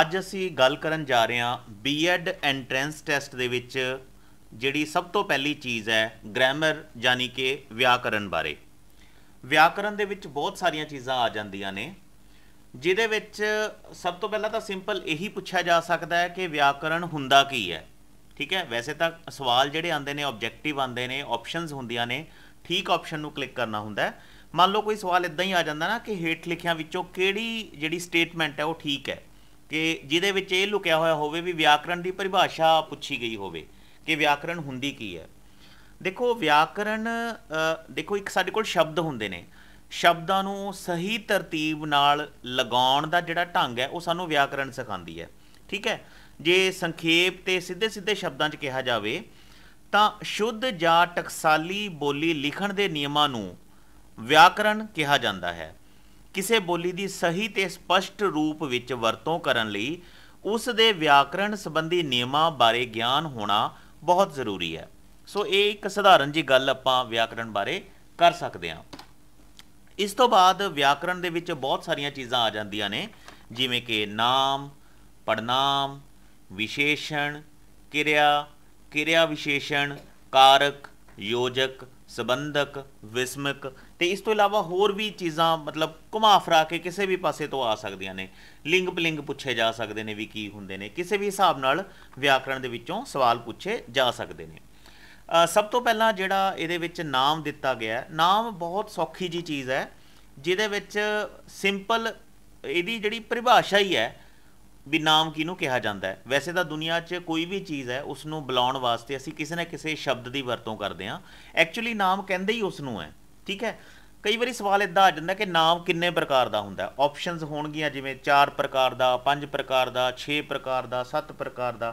ਅੱਜ ਅਸੀਂ ਗੱਲ ਕਰਨ ਜਾ ਰਹੇ ਹਾਂ ਬੀਐਡ ਐਂਟਰੈਂਸ ਟੈਸਟ ਦੇ ਵਿੱਚ ਜਿਹੜੀ ਸਭ ਤੋਂ ਪਹਿਲੀ ਚੀਜ਼ ਹੈ ਗ੍ਰਾਮਰ ਯਾਨੀ ਕਿ ਵਿਆਕਰਨ ਬਾਰੇ ਵਿਆਕਰਨ ਦੇ ਵਿੱਚ ਬਹੁਤ ਸਾਰੀਆਂ ਚੀਜ਼ਾਂ ਆ ਜਾਂਦੀਆਂ ਨੇ ਜਿਹਦੇ ਵਿੱਚ ਸਭ ਤੋਂ ਪਹਿਲਾਂ ਤਾਂ ਸਿੰਪਲ ਇਹੀ ਪੁੱਛਿਆ ਜਾ ਸਕਦਾ ਹੈ ਕਿ ਵਿਆਕਰਨ ਹੁੰਦਾ ਕੀ ਹੈ ਠੀਕ ਹੈ ਵੈਸੇ ਤਾਂ ਸਵਾਲ ਜਿਹੜੇ ਆਉਂਦੇ ਨੇ ਆਬਜੈਕਟਿਵ ਆਉਂਦੇ ਨੇ ਆਪਸ਼ਨਸ ਹੁੰਦੀਆਂ ਨੇ ਠੀਕ ਆਪਸ਼ਨ ਨੂੰ ਕਲਿੱਕ ਕਰਨਾ ਹੁੰਦਾ ਮੰਨ ਲਓ ਕੋਈ ਸਵਾਲ ਇਦਾਂ ਹੀ ਆ ਜਾਂਦਾ ਨਾ ਕਿ ਹੇਠ ਲਿਖਿਆਂ ਵਿੱਚੋਂ ਕਿਹੜੀ ਜਿਹੜੀ ਸਟੇਟਮੈਂਟ ਹੈ ਉਹ ਠੀਕ ਹੈ ਕਿ ਜਿਹਦੇ ਵਿੱਚ ਇਹ ਲੁਕਿਆ ਹੋਇਆ ਹੋਵੇ ਵੀ ਵਿਆਕਰਣ ਦੀ ਪਰਿਭਾਸ਼ਾ ਪੁੱਛੀ ਗਈ ਹੋਵੇ ਕਿ ਵਿਆਕਰਣ ਹੁੰਦੀ ਕੀ ਹੈ ਦੇਖੋ ਵਿਆਕਰਣ ਦੇਖੋ ਇੱਕ ਸਾਡੇ ਕੋਲ ਸ਼ਬਦ ਹੁੰਦੇ ਨੇ ਸ਼ਬਦਾਂ ਨੂੰ ਸਹੀ ਤਰਤੀਬ ਨਾਲ ਲਗਾਉਣ ਦਾ ਜਿਹੜਾ ਢੰਗ ਹੈ ਉਹ ਸਾਨੂੰ ਵਿਆਕਰਣ ਸਿਖਾਉਂਦੀ ਹੈ ਠੀਕ ਹੈ ਜੇ ਸੰਖੇਪ ਤੇ ਸਿੱਧੇ ਸਿੱਧੇ ਸ਼ਬਦਾਂ 'ਚ ਕਿਹਾ ਜਾਵੇ ਤਾਂ ਸ਼ੁੱਧ ਜਾਂ ਟਕਸਾਲੀ ਬੋਲੀ ਲਿਖਣ ਦੇ ਨਿਯਮਾਂ ਨੂੰ ਵਿਆਕਰਣ ਕਿਹਾ ਜਾਂਦਾ ਹੈ ਕਿਸੇ ਬੋਲੀ ਦੀ ਸਹੀ ਤੇ ਸਪਸ਼ਟ ਰੂਪ ਵਿੱਚ ਵਰਤੋਂ ਕਰਨ ਲਈ ਉਸ ਦੇ ਵਿਆਕਰਣ ਸੰਬੰਧੀ ਨਿਯਮਾਂ ਬਾਰੇ ਗਿਆਨ ਹੋਣਾ ਬਹੁਤ ਜ਼ਰੂਰੀ ਹੈ ਸੋ ਇਹ ਇੱਕ ਸਧਾਰਨ ਜੀ ਗੱਲ ਆਪਾਂ ਵਿਆਕਰਣ ਬਾਰੇ ਕਰ ਸਕਦੇ ਹਾਂ ਇਸ ਤੋਂ ਬਾਅਦ ਵਿਆਕਰਣ ਦੇ ਵਿੱਚ ਬਹੁਤ ਸਾਰੀਆਂ ਚੀਜ਼ਾਂ ਆ ਜਾਂਦੀਆਂ ਨੇ ਜਿਵੇਂ ਕਿ ਨਾਮ ਪੜਨਾਮ ਵਿਸ਼ੇਸ਼ਣ ਕਿਰਿਆ ਕਿਰਿਆ ਵਿਸ਼ੇਸ਼ਣ ਕਾਰਕ ਯੋਜਕ ਸਬੰਧਕ ਵਿਸਮਕ ਤੇ ਇਸ ਤੋਂ ਇਲਾਵਾ ਹੋਰ ਵੀ ਚੀਜ਼ਾਂ ਮਤਲਬ ਘੁਮਾ ਫਰਾ ਕੇ ਕਿਸੇ ਵੀ ਪਾਸੇ ਤੋਂ ਆ ਸਕਦੀਆਂ ਨੇ ਲਿੰਗ ਪਲਿੰਗ ਪੁੱਛੇ ਜਾ ਸਕਦੇ ਨੇ ਵੀ ਕੀ ਹੁੰਦੇ ਨੇ ਕਿਸੇ ਵੀ ਹਿਸਾਬ ਨਾਲ ਵਿਆਕਰਣ ਦੇ ਵਿੱਚੋਂ ਸਵਾਲ ਪੁੱਛੇ ਜਾ ਸਕਦੇ ਨੇ ਸਭ ਤੋਂ ਪਹਿਲਾਂ ਜਿਹੜਾ ਇਹਦੇ ਵਿੱਚ ਨਾਮ ਦਿੱਤਾ ਗਿਆ ਨਾਮ ਬਹੁਤ ਸੌਖੀ ਜੀ ਚੀਜ਼ ਹੈ ਜਿਹਦੇ ਵਿੱਚ ਸਿੰਪਲ ਇਹਦੀ ਜਿਹੜੀ ਪਰਿਭਾਸ਼ਾ ਹੀ ਹੈ ਵੀ ਨਾਮ ਕਿਹਨੂੰ ਕਿਹਾ ਜਾਂਦਾ ਹੈ ਵੈਸੇ ਤਾਂ ਦੁਨੀਆ 'ਚ ਕੋਈ ਵੀ ਚੀਜ਼ ਹੈ ਉਸ ਨੂੰ ਬੁਲਾਉਣ ਵਾਸਤੇ ਅਸੀਂ ਕਿਸੇ ਨਾ ਕਿਸੇ ਸ਼ਬਦ ਦੀ ਵਰਤੋਂ ਕਰਦੇ ਹਾਂ ਐਕਚੁਅਲੀ ਨਾਮ ਕਹਿੰਦੇ ਹੀ ਉਸ ਨੂੰ ਹੈ ਠੀਕ ਹੈ ਕਈ ਵਾਰੀ ਸਵਾਲ ਇਦਾਂ ਆ ਜਾਂਦਾ ਕਿ ਨਾਮ ਕਿੰਨੇ ਪ੍ਰਕਾਰ ਦਾ ਹੁੰਦਾ ਆਪਸ਼ਨਸ ਹੋਣਗੀਆਂ ਜਿਵੇਂ 4 ਪ੍ਰਕਾਰ ਦਾ 5 ਪ੍ਰਕਾਰ ਦਾ 6 ਪ੍ਰਕਾਰ ਦਾ 7 ਪ੍ਰਕਾਰ ਦਾ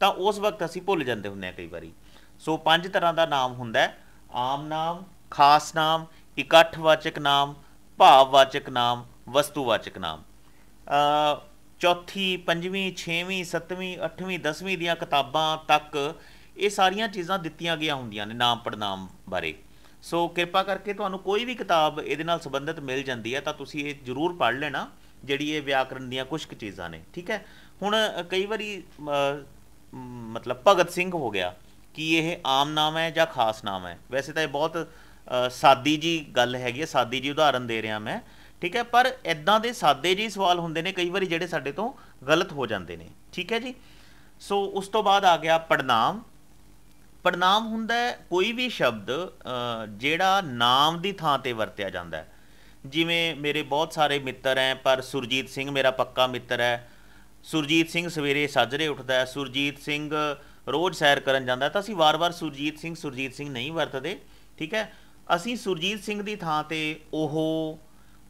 ਤਾਂ ਉਸ ਵਕਤ ਅਸੀਂ ਭੁੱਲ ਜਾਂਦੇ ਹੁੰਦੇ ਆ ਕਈ ਵਾਰੀ ਸੋ ਪੰਜ ਤਰ੍ਹਾਂ ਦਾ ਨਾਮ ਹੁੰਦਾ ਆਮ ਨਾਮ ਖਾਸ ਨਾਮ ਇਕੱਠਵਾਚਕ ਨਾਮ ਭਾਵਵਾਚਕ ਨਾਮ ਵਸਤੂਵਾਚਕ ਨਾਮ ਚੌਥੀ ਪੰਜਵੀਂ ਛੇਵੀਂ ਸੱਤਵੀਂ ਅੱਠਵੀਂ ਦਸਵੀਂ ਦੀਆਂ ਕਿਤਾਬਾਂ ਤੱਕ ਇਹ ਸਾਰੀਆਂ ਚੀਜ਼ਾਂ ਦਿੱਤੀਆਂ ਗਿਆ ਹੁੰਦੀਆਂ ਨੇ ਨਾਮ ਪੜਨਾਮ ਬਾਰੇ ਸੋ ਕਿਰਪਾ ਕਰਕੇ ਤੁਹਾਨੂੰ ਕੋਈ ਵੀ ਕਿਤਾਬ ਇਹਦੇ ਨਾਲ ਸੰਬੰਧਿਤ ਮਿਲ ਜਾਂਦੀ ਹੈ ਤਾਂ ਤੁਸੀਂ ਇਹ ਜ਼ਰੂਰ ਪੜ੍ਹ ਲੈਣਾ ਜਿਹੜੀ ਇਹ ਵਿਆਕਰਨ ਦੀਆਂ ਕੁਝ ਕੁ ਚੀਜ਼ਾਂ ਨੇ ਠੀਕ ਹੈ ਹੁਣ ਕਈ ਵਾਰੀ ਮਤਲਬ ਭਗਤ ਸਿੰਘ ਹੋ ਗਿਆ ਕਿ ਇਹ ਆਮ ਨਾਮ ਹੈ ਜਾਂ ਖਾਸ ਨਾਮ ਹੈ ਵੈਸੇ ਤਾਂ ਇਹ ਬਹੁਤ ਸਾਦੀ ਜੀ ਗੱਲ ਹੈਗੀ ਹੈ ਸਾਦੀ ਜੀ ਉਦਾਹਰਨ ਦੇ ਰਿਹਾ ਮੈਂ ਠੀਕ ਹੈ ਪਰ ਇਦਾਂ ਦੇ ਸਾਦੇ ਜੀ ਸਵਾਲ ਹੁੰਦੇ ਨੇ ਕਈ ਵਾਰੀ ਜਿਹੜੇ ਸਾਡੇ ਤੋਂ ਗਲਤ ਹੋ ਜਾਂਦੇ ਨੇ ਠੀਕ ਹੈ ਜੀ ਸੋ ਉਸ ਤੋਂ ਬਾਅਦ ਆ ਗਿਆ ਪੜਨਾਮ ਪੜਨਾਮ ਹੁੰਦਾ ਕੋਈ ਵੀ ਸ਼ਬਦ ਜਿਹੜਾ ਨਾਮ ਦੀ ਥਾਂ ਤੇ ਵਰਤਿਆ ਜਾਂਦਾ ਜਿਵੇਂ ਮੇਰੇ ਬਹੁਤ ਸਾਰੇ ਮਿੱਤਰ ਐ ਪਰ ਸੁਰਜੀਤ ਸਿੰਘ ਮੇਰਾ ਪੱਕਾ ਮਿੱਤਰ ਐ ਸੁਰਜੀਤ ਸਿੰਘ ਸਵੇਰੇ ਸਾਜਰੇ ਉੱਠਦਾ ਐ ਸੁਰਜੀਤ ਸਿੰਘ ਰੋਜ਼ ਸੈਰ ਕਰਨ ਜਾਂਦਾ ਤਾਂ ਅਸੀਂ ਵਾਰ-ਵਾਰ ਸੁਰਜੀਤ ਸਿੰਘ ਸੁਰਜੀਤ ਸਿੰਘ ਨਹੀਂ ਵਰਤਦੇ ਠੀਕ ਹੈ ਅਸੀਂ ਸੁਰਜੀਤ ਸਿੰਘ ਦੀ ਥਾਂ ਤੇ ਉਹ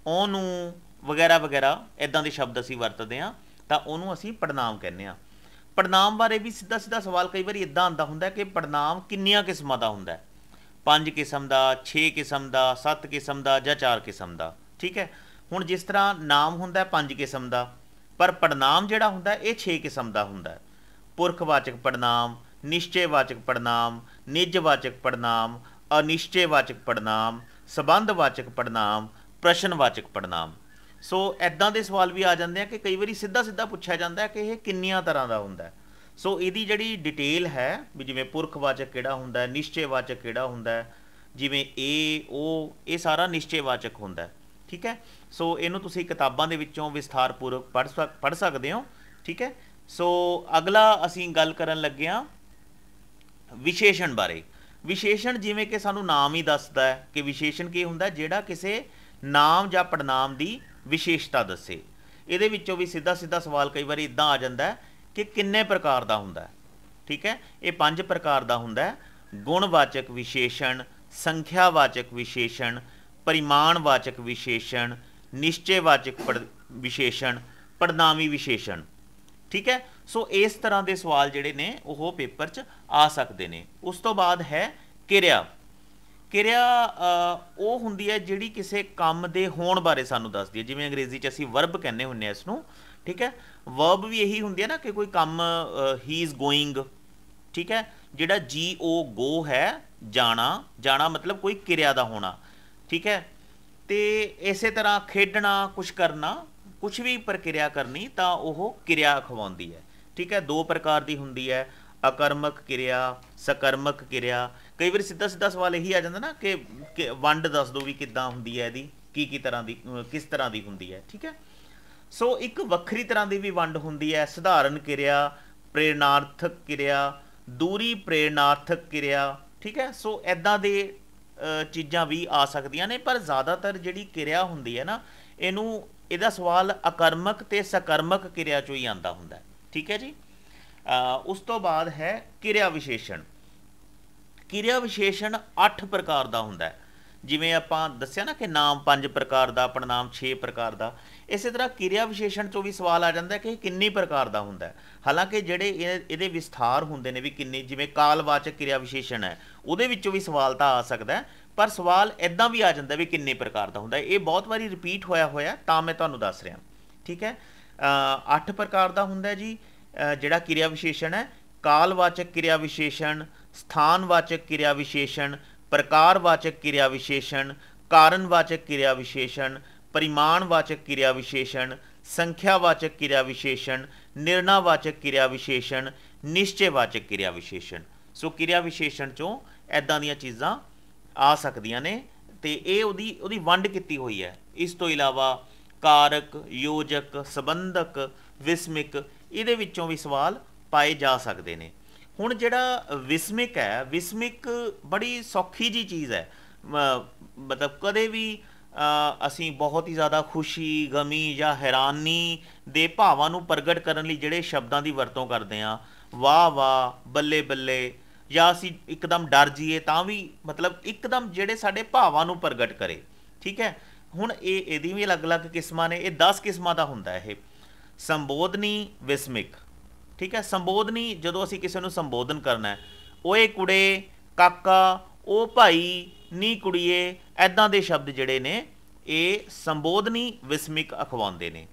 ਉਹਨੂੰ ਵਗੈਰਾ ਵਗੈਰਾ ਇਦਾਂ ਦੇ ਸ਼ਬਦ ਅਸੀਂ ਵਰਤਦੇ ਆ ਤਾਂ ਉਹਨੂੰ ਅਸੀਂ ਪੜਨਾਮ ਕਹਿੰਦੇ ਆ ਪੜਨਾਮ ਬਾਰੇ ਵੀ ਸਿੱਧਾ ਸਿੱਧਾ ਸਵਾਲ ਕਈ ਵਾਰੀ ਇਦਾਂ ਆਂਦਾ ਹੁੰਦਾ ਕਿ ਪੜਨਾਮ ਕਿੰਨੀਆਂ ਕਿਸਮਾਂ ਦਾ ਹੁੰਦਾ ਹੈ ਪੰਜ ਕਿਸਮ ਦਾ 6 ਕਿਸਮ ਦਾ 7 ਕਿਸਮ ਦਾ ਜਾਂ 4 ਕਿਸਮ ਦਾ ਠੀਕ ਹੈ ਹੁਣ ਜਿਸ ਤਰ੍ਹਾਂ ਨਾਮ ਹੁੰਦਾ ਪੰਜ ਕਿਸਮ ਦਾ ਪਰ ਪੜਨਾਮ ਜਿਹੜਾ ਹੁੰਦਾ ਇਹ 6 ਕਿਸਮ ਦਾ ਹੁੰਦਾ ਪੁਰਖਵਾਚਕ ਪੜਨਾਮ ਨਿਸ਼ਚੈਵਾਚਕ ਪੜਨਾਮ ਨਿਜਵਾਚਕ ਪੜਨਾਮ ਅਨਿਸ਼ਚੈਵਾਚਕ ਪੜਨਾਮ ਸਬੰਧਵਾਚਕ ਪੜਨਾਮ ਪ੍ਰਸ਼ਨਵਾਚਕ ਪੜਨਾਮ ਸੋ ਐਦਾਂ ਦੇ ਸਵਾਲ ਵੀ ਆ ਜਾਂਦੇ ਆ ਕਿ ਕਈ ਵਾਰੀ ਸਿੱਧਾ ਸਿੱਧਾ ਪੁੱਛਿਆ ਜਾਂਦਾ ਕਿ ਇਹ ਕਿੰਨੀਆਂ ਤਰ੍ਹਾਂ ਦਾ ਹੁੰਦਾ ਹੈ ਸੋ ਇਹਦੀ ਜਿਹੜੀ ਡਿਟੇਲ ਹੈ ਵੀ ਜਿਵੇਂ ਪੁਰਖਵਾਚਕ ਕਿਹੜਾ ਹੁੰਦਾ ਹੈ ਨਿਸ਼ਚੈਵਾਚਕ ਕਿਹੜਾ ਹੁੰਦਾ ਹੈ ਜਿਵੇਂ ਏ ਉਹ ਇਹ ਸਾਰਾ ਨਿਸ਼ਚੈਵਾਚਕ ਹੁੰਦਾ ਹੈ ਠੀਕ ਹੈ ਸੋ ਇਹਨੂੰ ਤੁਸੀਂ ਕਿਤਾਬਾਂ ਦੇ ਵਿੱਚੋਂ ਵਿਸਥਾਰਪੂਰਵਕ ਪੜ੍ਹ ਸਕਦੇ ਹੋ ਠੀਕ ਹੈ ਸੋ ਅਗਲਾ ਅਸੀਂ ਗੱਲ ਕਰਨ ਲੱਗੇ ਆ ਵਿਸ਼ੇਸ਼ਣ ਬਾਰੇ ਵਿਸ਼ੇਸ਼ਣ ਜਿਵੇਂ ਕਿ ਸਾਨੂੰ ਨਾਮ ਹੀ ਦੱਸਦਾ ਹੈ ਕਿ ਵਿਸ਼ੇਸ਼ਣ ਕੀ ਹੁੰਦਾ ਜਿਹੜਾ ਕਿਸੇ ਨਾਮ ਜਾਂ ਪੜਨਾਮ ਦੀ ਵਿਸ਼ੇਸ਼ਤਾ ਦੱਸੇ ਇਹਦੇ ਵਿੱਚੋਂ ਵੀ ਸਿੱਧਾ ਸਿੱਧਾ ਸਵਾਲ ਕਈ ਵਾਰੀ ਇਦਾਂ ਆ ਜਾਂਦਾ ਕਿ ਕਿੰਨੇ ਪ੍ਰਕਾਰ ਦਾ ਹੁੰਦਾ ਠੀਕ ਹੈ ਇਹ ਪੰਜ ਪ੍ਰਕਾਰ ਦਾ ਹੁੰਦਾ ਗੁਣਵਾਚਕ ਵਿਸ਼ੇਸ਼ਣ ਸੰਖਿਆਵਾਚਕ ਵਿਸ਼ੇਸ਼ਣ ਪਰਿਮਾਣਵਾਚਕ ਵਿਸ਼ੇਸ਼ਣ ਨਿਸ਼ਚੈਵਾਚਕ ਵਿਸ਼ੇਸ਼ਣ ਪੜਨਾਮੀ ਵਿਸ਼ੇਸ਼ਣ ਠੀਕ ਹੈ ਸੋ ਇਸ ਤਰ੍ਹਾਂ ਦੇ ਸਵਾਲ ਜਿਹੜੇ ਨੇ ਉਹ ਪੇਪਰ 'ਚ ਆ ਸਕਦੇ ਨੇ ਉਸ ਤੋਂ ਬਾਅਦ ਹੈ ਕਿਰਿਆ ਕਿਰਿਆ ਉਹ ਹੁੰਦੀ ਹੈ ਜਿਹੜੀ ਕਿਸੇ ਕੰਮ ਦੇ ਹੋਣ ਬਾਰੇ ਸਾਨੂੰ ਦੱਸਦੀ ਹੈ ਜਿਵੇਂ ਅੰਗਰੇਜ਼ੀ 'ਚ ਅਸੀਂ ਵਰਬ ਕਹਿੰਦੇ ਹੁੰਨੇ ਆ ਇਸ ਨੂੰ ਠੀਕ ਹੈ ਵਰਬ ਵੀ ਇਹੀ ਹੁੰਦੀ ਹੈ ਨਾ ਕਿ ਕੋਈ ਕੰਮ ਹੀ ਇਜ਼ ਗੋਇੰਗ ਠੀਕ ਹੈ ਜਿਹੜਾ ਜੀ ਓ ਗੋ ਹੈ ਜਾਣਾ ਜਾਣਾ ਮਤਲਬ ਕੋਈ ਕਿਰਿਆ ਦਾ ਹੋਣਾ ਠੀਕ ਹੈ ਤੇ ਇਸੇ ਤਰ੍ਹਾਂ ਖੇਡਣਾ ਕੁਝ ਕਰਨਾ ਕੁਝ ਵੀ ਪ੍ਰਕਿਰਿਆ ਕਰਨੀ ਤਾਂ ਉਹ ਕਿਰਿਆ ਖਵਾਉਂਦੀ ਹੈ ਠੀਕ ਹੈ ਦੋ ਪ੍ਰਕਾਰ ਦੀ ਹੁੰਦੀ ਹੈ ਅਕਰਮਕ ਕਿਰਿਆ ਸਕਰਮਕ ਕਿਰਿਆ ਕਈ ਵਾਰ ਸਿੱਧਾ ਸਿੱਧਾ ਸਵਾਲ ਇਹੀ ਆ ਜਾਂਦਾ ਨਾ ਕਿ ਵੰਡ ਦੱਸ ਦਿਓ ਵੀ ਕਿੱਦਾਂ ਹੁੰਦੀ ਹੈ ਇਹਦੀ ਕੀ ਕੀ ਤਰ੍ਹਾਂ ਦੀ ਕਿਸ ਤਰ੍ਹਾਂ ਦੀ ਹੁੰਦੀ ਹੈ ਠੀਕ ਹੈ ਸੋ ਇੱਕ ਵੱਖਰੀ ਤਰ੍ਹਾਂ ਦੀ ਵੀ ਵੰਡ ਹੁੰਦੀ ਹੈ ਸਧਾਰਨ ਕਿਰਿਆ ਪ੍ਰੇਰਣਾਰਥਕ ਕਿਰਿਆ ਦੂਰੀ ਪ੍ਰੇਰਣਾਰਥਕ ਕਿਰਿਆ ਠੀਕ ਹੈ ਸੋ ਐਦਾਂ ਦੇ ਚੀਜ਼ਾਂ ਵੀ ਆ ਸਕਦੀਆਂ ਨੇ ਪਰ ਜ਼ਿਆਦਾਤਰ ਜਿਹੜੀ ਕਿਰਿਆ ਹੁੰਦੀ ਹੈ ਨਾ ਇਹਨੂੰ ਇਹਦਾ ਸਵਾਲ ਅਕਰਮਕ ਤੇ ਸਕਰਮਕ ਕਿਰਿਆ ਚੋਂ ਹੀ ਆਂਦਾ ਹੁੰਦਾ ਠੀਕ ਹੈ ਜੀ ਉਸ ਤੋਂ ਬਾਅਦ ਹੈ ਕਿਰਿਆ ਵਿਸ਼ੇਸ਼ਣ ਕਿਰਿਆ ਵਿਸ਼ੇਸ਼ਣ 8 ਪ੍ਰਕਾਰ ਦਾ ਹੁੰਦਾ ਹੈ ਜਿਵੇਂ ਆਪਾਂ ਦੱਸਿਆ ਨਾ ਕਿ ਨਾਮ 5 ਪ੍ਰਕਾਰ ਦਾ ਪੜਨਾਮ 6 ਪ੍ਰਕਾਰ ਦਾ ਇਸੇ ਤਰ੍ਹਾਂ ਕਿਰਿਆ ਵਿਸ਼ੇਸ਼ਣ ਤੋਂ ਵੀ ਸਵਾਲ ਆ ਜਾਂਦਾ ਕਿ ਕਿੰਨੀ ਪ੍ਰਕਾਰ ਦਾ ਹੁੰਦਾ ਹੈ ਹਾਲਾਂਕਿ ਜਿਹੜੇ ਇਹਦੇ ਵਿਸਥਾਰ ਹੁੰਦੇ ਨੇ ਵੀ ਕਿੰਨੇ ਜਿਵੇਂ ਕਾਲਵਾਚਕ ਕਿਰਿਆ ਵਿਸ਼ੇਸ਼ਣ ਹੈ ਉਹਦੇ ਵਿੱਚੋਂ ਵੀ ਸਵਾਲ ਤਾਂ ਆ ਸਕਦਾ ਹੈ ਪਰ ਸਵਾਲ ਇਦਾਂ ਵੀ ਆ ਜਾਂਦਾ ਵੀ ਕਿੰਨੇ ਪ੍ਰਕਾਰ ਦਾ ਹੁੰਦਾ ਇਹ ਬਹੁਤ ਵਾਰੀ ਰਿਪੀਟ ਹੋਇਆ ਹੋਇਆ ਤਾਂ ਮੈਂ ਤੁਹਾਨੂੰ ਦੱਸ ਰਿਹਾ ਠੀਕ ਹੈ 8 ਪ੍ਰਕਾਰ ਦਾ ਹੁੰਦਾ ਜੀ ਜਿਹੜਾ ਕਿਰਿਆ ਵਿਸ਼ੇਸ਼ਣ ਹੈ ਕਾਲਵਾਚਕ ਕਿਰਿਆ ਵਿਸ਼ੇਸ਼ਣ ਸਥਾਨਵਾਚਕ ਕਿਰਿਆ ਵਿਸ਼ੇਸ਼ਣ ਪ੍ਰਕਾਰਵਾਚਕ ਕਿਰਿਆ ਵਿਸ਼ੇਸ਼ਣ ਕਾਰਨਵਾਚਕ ਕਿਰਿਆ ਵਿਸ਼ੇਸ਼ਣ ਪਰਿਮਾਣਵਾਚਕ ਕਿਰਿਆ ਵਿਸ਼ੇਸ਼ਣ ਸੰਖਿਆਵਾਚਕ ਕਿਰਿਆ ਵਿਸ਼ੇਸ਼ਣ ਨਿਰਣਾਵਾਚਕ ਕਿਰਿਆ ਵਿਸ਼ੇਸ਼ਣ ਨਿਸ਼ਚੈਵਾਚਕ ਕਿਰਿਆ ਵਿਸ਼ੇਸ਼ਣ ਸੋ ਕਿਰਿਆ ਵਿਸ਼ੇਸ਼ਣ ਚੋਂ ਐਦਾਂ ਦੀਆਂ ਚੀਜ਼ਾਂ ਆ ਸਕਦੀਆਂ ਨੇ ਤੇ ਇਹ ਉਹਦੀ ਉਹਦੀ ਵੰਡ ਕੀਤੀ ਹੋਈ ਹੈ ਇਸ ਤੋਂ ਇਲਾਵਾ ਕਾਰਕ ਯੋਜਕ ਸਬੰਧਕ ਵਿਸਮਿਕ ਇਹਦੇ ਵਿੱਚੋਂ ਵੀ ਸਵਾਲ ਪਾਏ ਜਾ ਸਕਦੇ ਨੇ ਹੁਣ ਜਿਹੜਾ ਵਿਸਮਿਕ ਹੈ ਵਿਸਮਿਕ ਬੜੀ ਸੌਖੀ ਜੀ ਚੀਜ਼ ਹੈ ਮਤਲਬ ਕਦੇ ਵੀ ਅਸੀਂ ਬਹੁਤ ਹੀ ਜ਼ਿਆਦਾ ਖੁਸ਼ੀ ਗਮੀ ਜਾਂ ਹੈਰਾਨੀ ਦੇ ਭਾਵਾਂ ਨੂੰ ਪ੍ਰਗਟ ਕਰਨ ਲਈ ਜਿਹੜੇ ਸ਼ਬਦਾਂ ਦੀ ਵਰਤੋਂ ਕਰਦੇ ਆ ਵਾਹ ਵਾਹ ਬੱਲੇ ਬੱਲੇ ਜਾਂ ਅਸੀਂ ਇੱਕਦਮ ਡਰ ਜਾਈਏ ਤਾਂ ਵੀ ਮਤਲਬ ਇੱਕਦਮ ਜਿਹੜੇ ਸਾਡੇ ਭਾਵਾਂ ਨੂੰ ਪ੍ਰਗਟ ਕਰੇ ਠੀਕ ਹੈ ਹੁਣ ਇਹ ਇਹਦੀ ਵੀ ਅਲੱਗ-ਅਲੱਗ ਕਿਸਮਾਂ ਨੇ ਇਹ 10 ਕਿਸਮਾਂ ਦਾ ਹੁੰਦਾ ਇਹ ਸੰਬੋਧਨੀ ਵਿਸਮਿਕ ਠੀਕ ਹੈ ਸੰਬੋਧਨੀ ਜਦੋਂ ਅਸੀਂ ਕਿਸੇ ਨੂੰ ਸੰਬੋਧਨ ਕਰਨਾ ਹੈ ਓਏ ਕੁੜੇ ਕਾਕਾ ਉਹ ਭਾਈ ਨੀ ਕੁੜੀਏ ਐਦਾਂ ਦੇ ਸ਼ਬਦ ਜਿਹੜੇ ਨੇ ਇਹ ਸੰਬੋਧਨੀ ਵਿਸਮਿਕ ਅਖਵਾਉਂਦੇ ਨੇ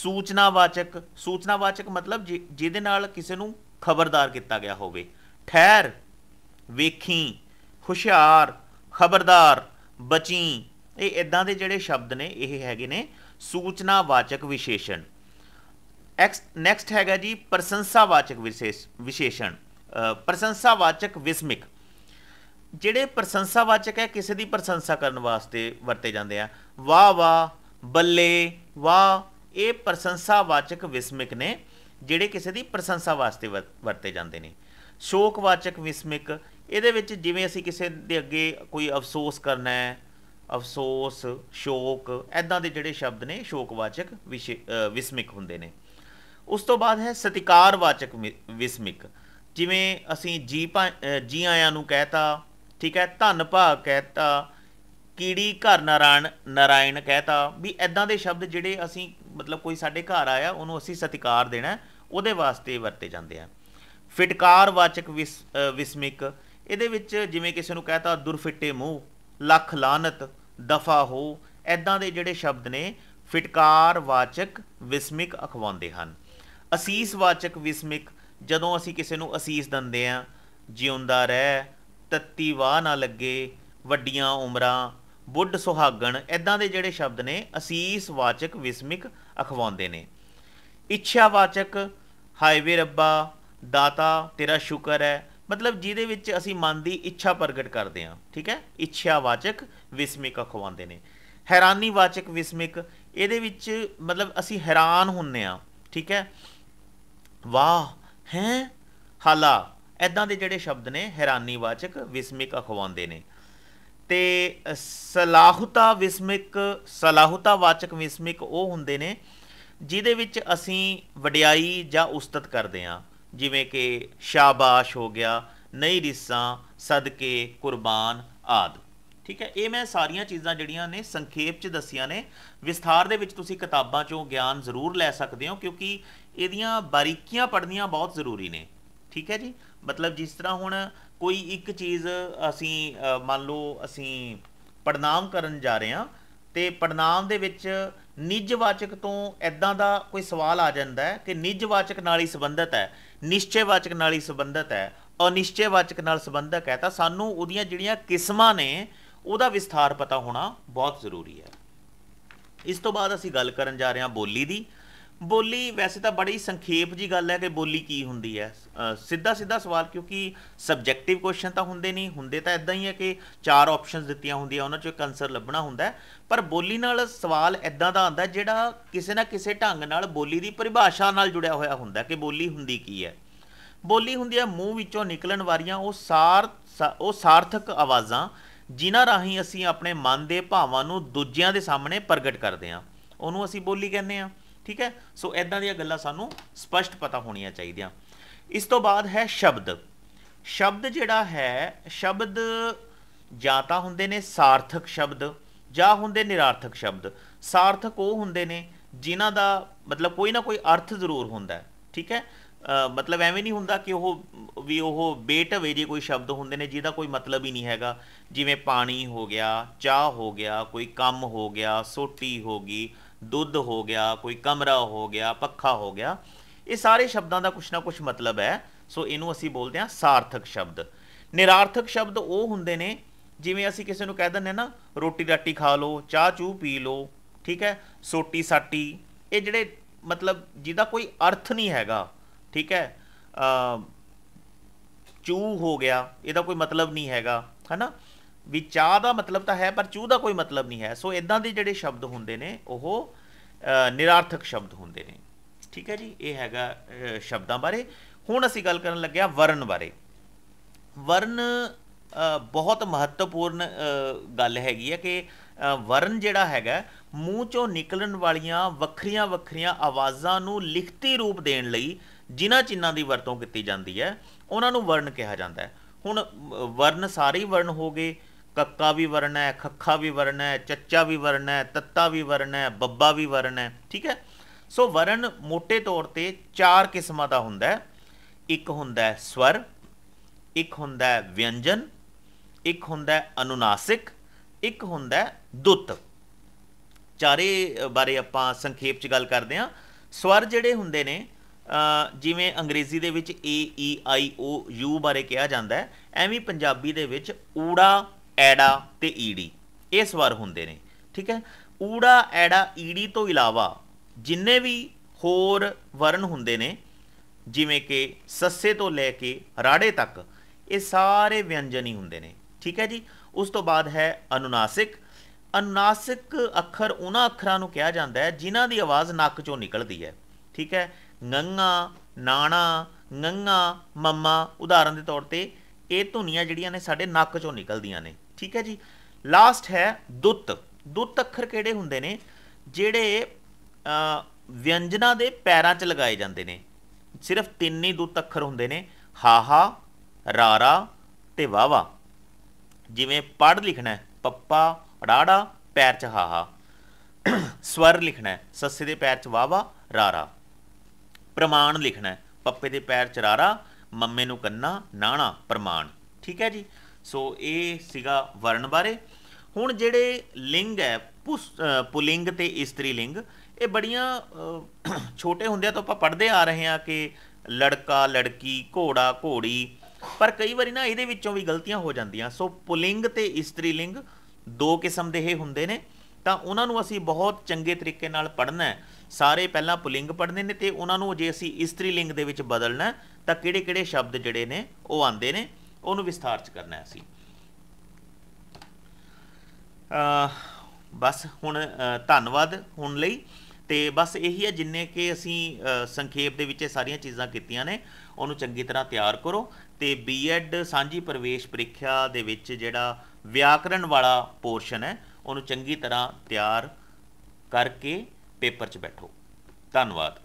ਸੂਚਨਾਵਾਚਕ ਸੂਚਨਾਵਾਚਕ ਮਤਲਬ ਜਿਹਦੇ ਨਾਲ ਕਿਸੇ ਨੂੰ ਖਬਰਦਾਰ ਕੀਤਾ ਗਿਆ ਹੋਵੇ ਠਹਿਰ ਵੇਖੀ ਹੁਸ਼ਿਆਰ ਖਬਰਦਾਰ ਬਚੀ ਇਹ ਇਦਾਂ ਦੇ ਜਿਹੜੇ ਸ਼ਬਦ ਨੇ ਇਹ ਹੈਗੇ ਨੇ ਸੂਚਨਾਵਾਚਕ ਵਿਸ਼ੇਸ਼ਣ ਨੈਕਸਟ ਹੈਗਾ ਜੀ ਪ੍ਰਸ਼ੰਸਾਵਾਚਕ ਵਿਸ਼ੇਸ਼ ਵਿਸ਼ੇਸ਼ਣ ਪ੍ਰਸ਼ੰਸਾਵਾਚਕ ਵਿਸਮਿਕ ਜਿਹੜੇ ਪ੍ਰਸ਼ੰਸਾਵਾਚਕ ਹੈ ਕਿਸੇ ਦੀ ਪ੍ਰਸ਼ੰਸਾ ਕਰਨ ਵਾਸਤੇ ਵਰਤੇ ਜਾਂਦੇ ਆ ਵਾਹ ਵਾਹ ਬੱਲੇ ਵਾਹ ਇਹ ਪ੍ਰਸ਼ੰਸਾਵਾਚਕ ਵਿਸਮਿਕ ਨੇ ਜਿਹੜੇ ਕਿਸੇ ਦੀ ਪ੍ਰਸ਼ੰਸਾ ਵਾਸਤੇ ਵਰਤੇ ਜਾਂਦੇ ਨੇ ਸ਼ੋਕਵਾਚਕ ਵਿਸਮਿਕ ਇਹਦੇ ਵਿੱਚ ਜਿਵੇਂ ਅਸੀਂ ਕਿਸੇ ਦੇ ਅੱਗੇ ਕੋਈ ਅਫਸੋਸ ਕਰਨਾ ਹੈ ਅਫਸੋਸ ਸ਼ੋਕ ਐਦਾਂ ਦੇ ਜਿਹੜੇ ਸ਼ਬਦ ਨੇ ਸ਼ੋਕਵਾਚਕ ਵਿਸਮਿਕ ਹੁੰਦੇ ਨੇ ਉਸ ਤੋਂ ਬਾਅਦ ਹੈ ਸਤਿਕਾਰਵਾਚਕ ਵਿਸਮਿਕ ਜਿਵੇਂ ਅਸੀਂ ਜੀ ਜੀ ਆਇਆਂ ਨੂੰ ਕਹਤਾ ਠੀਕ ਹੈ ਧੰਨ ਭਾਗ ਕਹਤਾ ਕੀੜੀ ਘਰ ਨਾਰਾਇਣ ਨਾਰਾਇਣ ਕਹਤਾ ਵੀ ਐਦਾਂ ਦੇ ਸ਼ਬਦ ਜਿਹੜੇ ਅਸੀਂ ਮਤਲਬ ਕੋਈ ਸਾਡੇ ਘਰ ਆਇਆ ਉਹਨੂੰ ਅਸੀਂ ਸਤਿਕਾਰ ਦੇਣਾ ਉਹਦੇ ਵਾਸਤੇ ਵਰਤੇ ਜਾਂਦੇ ਆ ਫਿਟਕਾਰਵਾਚਕ ਵਿਸਮਿਕ ਇਹਦੇ ਵਿੱਚ ਜਿਵੇਂ ਕਿਸੇ ਨੂੰ ਕਹਤਾ ਦੁਰਫਿੱਟੇ ਮੂੰਹ ਲੱਖ ਲਾਨਤ ਦਫਾ ਹੋ ਐਦਾਂ ਦੇ ਜਿਹੜੇ ਸ਼ਬਦ ਨੇ ਫਿਟਕਾਰਵਾਚਕ ਵਿਸਮਿਕ ਅਖਵਾਉਂਦੇ ਹਨ ਅਸੀਸਵਾਚਕ ਵਿਸਮਿਕ ਜਦੋਂ ਅਸੀਂ ਕਿਸੇ ਨੂੰ ਅਸੀਸ ਦਿੰਦੇ ਆ ਜਿਉਂਦਾ ਰਹਿ ਤੱਤੀ ਵਾਹ ਨਾ ਲੱਗੇ ਵੱਡੀਆਂ ਉਮਰਾਂ ਬੁੱਢ ਸੁਹਾਗਣ ਇਦਾਂ ਦੇ ਜਿਹੜੇ ਸ਼ਬਦ ਨੇ ਅਸੀਸਵਾਚਕ ਵਿਸਮਿਕ ਅਖਵਾਉਂਦੇ ਨੇ ਇੱਛਾਵਾਚਕ ਹਾਈਵੇ ਰੱਬਾ ਦਾਤਾ ਤੇਰਾ ਸ਼ੁਕਰ ਹੈ ਮਤਲਬ ਜਿਹਦੇ ਵਿੱਚ ਅਸੀਂ ਮਨ ਦੀ ਇੱਛਾ ਪ੍ਰਗਟ ਕਰਦੇ ਆ ਠੀਕ ਹੈ ਇੱਛਾਵਾਚਕ ਵਿਸਮਿਕ ਅਖਵਾਉਂਦੇ ਨੇ ਹੈਰਾਨੀਵਾਚਕ ਵਿਸਮਿਕ ਇਹਦੇ ਵਿੱਚ ਮਤਲਬ ਅਸੀਂ ਹੈਰਾਨ ਹੁੰਨੇ ਆ ਠੀਕ ਹੈ ਵਾਹ ਹੈ ਹਾਲਾ ਐਦਾਂ ਦੇ ਜਿਹੜੇ ਸ਼ਬਦ ਨੇ ਹੈਰਾਨੀਵਾਚਕ ਵਿਸਮਿਕ ਅਖਵਾਉਂਦੇ ਨੇ ਤੇ ਸਲਾਹੁਤਾ ਵਿਸਮਿਕ ਸਲਾਹੁਤਾ ਵਾਚਕ ਵਿਸਮਿਕ ਉਹ ਹੁੰਦੇ ਨੇ ਜਿਹਦੇ ਵਿੱਚ ਅਸੀਂ ਵਡਿਆਈ ਜਾਂ ਉਸਤਤ ਕਰਦੇ ਆ ਜਿਵੇਂ ਕਿ ਸ਼ਾਬਾਸ਼ ਹੋ ਗਿਆ ਨਈ ਰਿਸਾਂ ਸਦਕੇ ਕੁਰਬਾਨ ਆਦਿ ਠੀਕ ਹੈ ਇਹ ਮੈਂ ਸਾਰੀਆਂ ਚੀਜ਼ਾਂ ਜਿਹੜੀਆਂ ਨੇ ਸੰਖੇਪ 'ਚ ਦੱਸੀਆਂ ਨੇ ਵਿਸਥਾਰ ਦੇ ਵਿੱਚ ਤੁਸੀਂ ਕਿਤਾਬਾਂ 'ਚੋਂ ਗਿਆਨ ਜ਼ਰੂਰ ਲੈ ਸਕਦੇ ਹੋ ਕਿਉਂਕਿ ਇਹਦੀਆਂ ਬਾਰੀਕੀਆਂ ਪੜ੍ਹਨੀਆਂ ਬਹੁਤ ਜ਼ਰੂਰੀ ਨੇ ਠੀਕ ਹੈ ਜੀ ਮਤਲਬ ਜਿਸ ਤਰ੍ਹਾਂ ਹੁਣ ਕੋਈ ਇੱਕ ਚੀਜ਼ ਅਸੀਂ ਮੰਨ ਲਓ ਅਸੀਂ ਪੜਨਾਮ ਕਰਨ ਜਾ ਰਹੇ ਹਾਂ ਤੇ ਪੜਨਾਮ ਦੇ ਵਿੱਚ ਨਿਜਵਾਚਕ ਤੋਂ ਐਦਾਂ ਦਾ ਕੋਈ ਸਵਾਲ ਆ ਜਾਂਦਾ ਹੈ ਕਿ ਨਿਜਵਾਚਕ ਨਾਲ ਹੀ ਸੰਬੰਧਤ ਹੈ ਨਿਸ਼ਚੈਵਾਚਕ ਨਾਲ ਹੀ ਸੰਬੰਧਤ ਹੈ ਅਨਿਸ਼ਚੈਵਾਚਕ ਨਾਲ ਸੰਬੰਧਕ ਹੈ ਤਾਂ ਸਾਨੂੰ ਉਹਦੀਆਂ ਜਿਹੜੀਆਂ ਕਿਸਮਾਂ ਨੇ ਉਹਦਾ ਵਿਸਥਾਰ ਪਤਾ ਹੋਣਾ ਬਹੁਤ ਜ਼ਰੂਰੀ ਹੈ ਇਸ ਤੋਂ ਬਾਅਦ ਅਸੀਂ ਗੱਲ ਕਰਨ ਜਾ ਰਹੇ ਹਾਂ ਬੋਲੀ ਦੀ ਬੋਲੀ ਵੈਸੇ ਤਾਂ ਬੜੀ ਸੰਖੇਪ ਜੀ ਗੱਲ ਹੈ ਕਿ ਬੋਲੀ ਕੀ ਹੁੰਦੀ ਹੈ ਸਿੱਧਾ ਸਿੱਧਾ ਸਵਾਲ ਕਿਉਂਕਿ ਸਬਜੈਕਟਿਵ ਕੁਐਸਚਨ ਤਾਂ ਹੁੰਦੇ ਨਹੀਂ ਹੁੰਦੇ ਤਾਂ ਇਦਾਂ ਹੀ ਹੈ ਕਿ ਚਾਰ ਆਪਸ਼ਨਸ ਦਿੱਤੀਆਂ ਹੁੰਦੀਆਂ ਉਹਨਾਂ ਚੋਂ ਇੱਕ ਆਨਸਰ ਲੱਭਣਾ ਹੁੰਦਾ ਪਰ ਬੋਲੀ ਨਾਲ ਸਵਾਲ ਇਦਾਂ ਦਾ ਆਉਂਦਾ ਜਿਹੜਾ ਕਿਸੇ ਨਾ ਕਿਸੇ ਢੰਗ ਨਾਲ ਬੋਲੀ ਦੀ ਪਰਿਭਾਸ਼ਾ ਨਾਲ ਜੁੜਿਆ ਹੋਇਆ ਹੁੰਦਾ ਕਿ ਬੋਲੀ ਹੁੰਦੀ ਕੀ ਹੈ ਬੋਲੀ ਹੁੰਦੀ ਹੈ ਮੂੰਹ ਵਿੱਚੋਂ ਨਿਕਲਣ ਵਾਲੀਆਂ ਉਹ ਸਾਰ ਉਹ ਸਾਰਥਕ ਆਵਾਜ਼ਾਂ ਜਿਨ੍ਹਾਂ ਰਾਹੀਂ ਅਸੀਂ ਆਪਣੇ ਮਨ ਦੇ ਭਾਵਾਂ ਨੂੰ ਦੂਜਿਆਂ ਦੇ ਸਾਹਮਣੇ ਪ੍ਰਗਟ ਕਰਦੇ ਹਾਂ ਉਹਨੂੰ ਅਸੀਂ ਬੋਲੀ ਕਹਿੰਦੇ ਹਾਂ ਠੀਕ ਹੈ ਸੋ ਇਦਾਂ ਦੀਆਂ ਗੱਲਾਂ ਸਾਨੂੰ ਸਪਸ਼ਟ ਪਤਾ ਹੋਣੀਆਂ ਚਾਹੀਦੀਆਂ ਇਸ ਤੋਂ ਬਾਅਦ ਹੈ ਸ਼ਬਦ ਸ਼ਬਦ ਜਿਹੜਾ ਹੈ ਸ਼ਬਦ ਜਾਂ ਤਾਂ ਹੁੰਦੇ ਨੇ ਸਾਰਥਕ ਸ਼ਬਦ ਜਾਂ ਹੁੰਦੇ ਨਿਰਾਰਥਕ ਸ਼ਬਦ ਸਾਰਥਕ ਉਹ ਹੁੰਦੇ ਨੇ ਜਿਨ੍ਹਾਂ ਦਾ ਮਤਲਬ ਕੋਈ ਨਾ ਕੋਈ ਅਰਥ ਜ਼ਰੂਰ ਹੁੰਦਾ ਠੀਕ ਹੈ ਮਤਲਬ ਐਵੇਂ ਨਹੀਂ ਹੁੰਦਾ ਕਿ ਉਹ ਵੀ ਉਹ ਬੇਟਵੇ ਜੇ ਕੋਈ ਸ਼ਬਦ ਹੁੰਦੇ ਨੇ ਜਿਹਦਾ ਕੋਈ ਮਤਲਬ ਹੀ ਨਹੀਂ ਹੈਗਾ ਜਿਵੇਂ ਪਾਣੀ ਹੋ ਗਿਆ ਚਾਹ ਹੋ ਗਿਆ ਕੋਈ ਕੰਮ ਹੋ ਗਿਆ ਸੋਟੀ ਹੋ ਗਈ ਦੁੱਧ ਹੋ ਗਿਆ ਕੋਈ ਕਮਰਾ ਹੋ ਗਿਆ ਪੱਖਾ ਹੋ ਗਿਆ ਇਹ ਸਾਰੇ ਸ਼ਬਦਾਂ ਦਾ ਕੁਛ ਨਾ ਕੁਛ ਮਤਲਬ ਹੈ ਸੋ ਇਹਨੂੰ ਅਸੀਂ ਬੋਲਦੇ ਹਾਂ ਸਾਰਥਕ ਸ਼ਬਦ ਨਿਰਾਰਥਕ ਸ਼ਬਦ ਉਹ ਹੁੰਦੇ ਨੇ ਜਿਵੇਂ ਅਸੀਂ ਕਿਸੇ ਨੂੰ ਕਹਿ ਦਿੰਨੇ ਨਾ ਰੋਟੀ ਰਾਟੀ ਖਾ ਲਓ ਚਾਹ ਚੂ ਪੀ ਲਓ ਠੀਕ ਹੈ ਸੋਟੀ ਸਾਟੀ ਇਹ ਜਿਹੜੇ ਮਤਲਬ ਜਿਹਦਾ ਕੋਈ ਅਰਥ ਨਹੀਂ ਹੈਗਾ ਠੀਕ ਹੈ ਚੂ ਹੋ ਗਿਆ ਇਹਦਾ ਕੋਈ ਮਤਲਬ ਨਹੀਂ ਹੈਗਾ ਹਨਾ ਵੀ ਚਾਹ ਦਾ ਮਤਲਬ ਤਾਂ ਹੈ ਪਰ ਚੂ ਦਾ ਕੋਈ ਮਤਲਬ ਨਹੀਂ ਹੈ ਸੋ ਇਦਾਂ ਦੇ ਜਿਹੜੇ ਸ਼ਬਦ ਹੁੰਦੇ ਨੇ ਉਹ ਨਿਰਾਰਥਕ ਸ਼ਬਦ ਹੁੰਦੇ ਨੇ ਠੀਕ ਹੈ ਜੀ ਇਹ ਹੈਗਾ ਸ਼ਬਦਾਂ ਬਾਰੇ ਹੁਣ ਅਸੀਂ ਗੱਲ ਕਰਨ ਲੱਗੇ ਆ ਵਰਨ ਬਾਰੇ ਵਰਨ ਬਹੁਤ ਮਹੱਤਵਪੂਰਨ ਗੱਲ ਹੈਗੀ ਹੈ ਕਿ ਵਰਨ ਜਿਹੜਾ ਹੈਗਾ ਮੂੰਹ ਚੋਂ ਨਿਕਲਣ ਵਾਲੀਆਂ ਵੱਖਰੀਆਂ ਵੱਖਰੀਆਂ ਆਵਾਜ਼ਾਂ ਨੂੰ ਲਿਖਤੀ ਰੂਪ ਦੇਣ ਲਈ ਜਿਨ੍ਹਾਂ ਚਿੰਨਾਂ ਦੀ ਵਰਤੋਂ ਕੀਤੀ ਜਾਂਦੀ ਹੈ ਉਹਨਾਂ ਨੂੰ ਵਰਣ ਕਿਹਾ ਜਾਂਦਾ ਹੈ ਹੁਣ ਵਰਣ ਸਾਰੇ ਵਰਣ ਹੋ ਗਏ ਕੱਕਾ ਵੀ ਵਰਣ ਹੈ ਖੱਖਾ ਵੀ ਵਰਣ ਹੈ ਚੱਚਾ ਵੀ ਵਰਣ ਹੈ ਤੱਤਾ ਵੀ ਵਰਣ ਹੈ ਬੱਬਾ ਵੀ ਵਰਣ ਹੈ ਠੀਕ ਹੈ ਸੋ ਵਰਣ ਮੋٹے ਤੌਰ ਤੇ ਚਾਰ ਕਿਸਮਾਂ ਦਾ ਹੁੰਦਾ ਹੈ ਇੱਕ ਹੁੰਦਾ ਹੈ ਸਵਰ ਇੱਕ ਹੁੰਦਾ ਹੈ ਵਿਅੰਜਨ ਇੱਕ ਹੁੰਦਾ ਹੈ ਅਨੁਨਾਸਿਕ ਇੱਕ ਹੁੰਦਾ ਹੈ ਦੁੱਤ ਚਾਰੇ ਬਾਰੇ ਆਪਾਂ ਸੰਖੇਪ ਚ ਗੱਲ ਕਰਦੇ ਆ ਸਵਰ ਜਿਹੜੇ ਹੁੰਦੇ ਨੇ ਜਿਵੇਂ ਅੰਗਰੇਜ਼ੀ ਦੇ ਵਿੱਚ ਏ ਈ ਆਈ ਓ ਯੂ ਬਾਰੇ ਕਿਹਾ ਜਾਂਦਾ ਹੈ ਐਵੇਂ ਪੰਜਾਬੀ ਦੇ ਵਿੱਚ ਊੜਾ ਐੜਾ ਤੇ ਈੜੀ ਇਹ ਸਵਰ ਹੁੰਦੇ ਨੇ ਠੀਕ ਹੈ ਊੜਾ ਐੜਾ ਈੜੀ ਤੋਂ ਇਲਾਵਾ ਜਿੰਨੇ ਵੀ ਹੋਰ ਵਰਨ ਹੁੰਦੇ ਨੇ ਜਿਵੇਂ ਕਿ ਸੱਸੇ ਤੋਂ ਲੈ ਕੇ ਰਾੜੇ ਤੱਕ ਇਹ ਸਾਰੇ ਵਿਅੰਜਨ ਹੀ ਹੁੰਦੇ ਨੇ ਠੀਕ ਹੈ ਜੀ ਉਸ ਤੋਂ ਬਾਅਦ ਹੈ ਅਨੁਨਾਸਿਕ ਅਨੁਨਾਸਿਕ ਅੱਖਰ ਉਹਨਾਂ ਅੱਖਰਾਂ ਨੂੰ ਕਿਹਾ ਜਾਂਦਾ ਹੈ ਜਿਨ੍ਹਾਂ ਦੀ ਆਵਾਜ਼ ਨੱਕ ਚੋਂ ਨਿਕਲਦੀ ਹੈ ਠੀਕ ਹੈ ਨੰਗਾ ਨਾਣਾ ਨੰਗਾ ਮੰਮਾ ਉਦਾਹਰਨ ਦੇ ਤੌਰ ਤੇ ਇਹ ਧੁਨੀਆਂ ਜਿਹੜੀਆਂ ਨੇ ਸਾਡੇ ਨੱਕ ਚੋਂ ਨਿਕਲਦੀਆਂ ਨੇ ਠੀਕ ਹੈ ਜੀ ਲਾਸਟ ਹੈ ਦੁੱਤ ਦੁੱਤ ਅੱਖਰ ਕਿਹੜੇ ਹੁੰਦੇ ਨੇ ਜਿਹੜੇ ਵਿਅੰਜਨਾਂ ਦੇ ਪੈਰਾਂ 'ਚ ਲਗਾਏ ਜਾਂਦੇ ਨੇ ਸਿਰਫ ਤਿੰਨ ਹੀ ਦੁੱਤ ਅੱਖਰ ਹੁੰਦੇ ਨੇ ਹਾਹਾ ਰਾਰਾ ਤੇ ਵਾਵਾ ਜਿਵੇਂ ਪੜ ਲਿਖਣਾ ਪੱਪਾ ੜਾੜਾ ਪੈਰ 'ਚ ਹਾਹਾ ਸਵਰ ਲਿਖਣਾ ਸੱਸੇ ਦੇ ਪੈਰ 'ਚ ਵਾਵਾ ਰਾਰਾ ਪ੍ਰਮਾਣ ਲਿਖਣਾ ਪੱਪੇ ਦੇ ਪੈਰ ਚਰਾਰਾ ਮੰਮੇ ਨੂੰ ਕੰਨਾ ਨਾਣਾ ਪ੍ਰਮਾਣ ਠੀਕ ਹੈ ਜੀ ਸੋ ਇਹ ਸੀਗਾ ਵਰਣ ਬਾਰੇ ਹੁਣ ਜਿਹੜੇ ਲਿੰਗ ਹੈ ਪੁਲਿੰਗ ਤੇ ਇਸਤਰੀ ਲਿੰਗ ਇਹ ਬੜੀਆਂ ਛੋਟੇ ਹੁੰਦਿਆਂ ਤੋਂ ਆਪਾਂ ਪੜ੍ਹਦੇ ਆ ਰਹੇ ਹਾਂ ਕਿ ਲੜਕਾ ਲੜਕੀ ਘੋੜਾ ਘੋੜੀ ਪਰ ਕਈ ਵਾਰੀ ਨਾ ਇਹਦੇ ਵਿੱਚੋਂ ਵੀ ਗਲਤੀਆਂ ਹੋ ਜਾਂਦੀਆਂ ਸੋ ਪੁਲਿੰਗ ਤੇ ਇਸਤਰੀ ਲਿੰਗ ਦੋ ਕਿਸਮ ਦੇ ਇਹ ਹੁੰਦੇ ਨੇ ਤਾਂ ਉਹਨਾਂ ਨੂੰ ਅਸੀਂ ਬਹੁਤ ਚੰਗੇ ਤਰੀਕੇ ਨਾਲ ਪੜ੍ਹਨਾ ਹੈ ਸਾਰੇ ਪਹਿਲਾਂ ਪੁਲਿੰਗ ਪੜਨੇ ਨੇ ਤੇ ਉਹਨਾਂ ਨੂੰ ਜੇ ਅਸੀਂ ਇਸਤਰੀ ਲਿੰਗ ਦੇ ਵਿੱਚ ਬਦਲਣਾ ਤਾਂ ਕਿਹੜੇ-ਕਿਹੜੇ ਸ਼ਬਦ ਜਿਹੜੇ ਨੇ ਉਹ ਆਉਂਦੇ ਨੇ ਉਹਨੂੰ ਵਿਸਥਾਰ ਚ ਕਰਨਾ ਹੈ ਅਸੀਂ ਬਸ ਹੁਣ ਧੰਨਵਾਦ ਹੁਣ ਲਈ ਤੇ ਬਸ ਇਹੀ ਹੈ ਜਿੰਨੇ ਕਿ ਅਸੀਂ ਸੰਖੇਪ ਦੇ ਵਿੱਚ ਇਹ ਸਾਰੀਆਂ ਚੀਜ਼ਾਂ ਕੀਤੀਆਂ ਨੇ ਉਹਨੂੰ ਚੰਗੀ ਤਰ੍ਹਾਂ ਤਿਆਰ ਕਰੋ ਤੇ ਬੀਐਡ ਸਾਂਝੀ ਪ੍ਰਵੇਸ਼ ਪ੍ਰੀਖਿਆ ਦੇ ਵਿੱਚ ਜਿਹੜਾ ਵਿਆਕਰਣ ਵਾਲਾ ਪੋਰਸ਼ਨ ਹੈ ਉਹਨੂੰ ਚੰਗੀ ਤਰ੍ਹਾਂ ਤਿਆਰ ਕਰਕੇ ਪੇਪਰ 'ਚ ਬੈਠੋ ਧੰਨਵਾਦ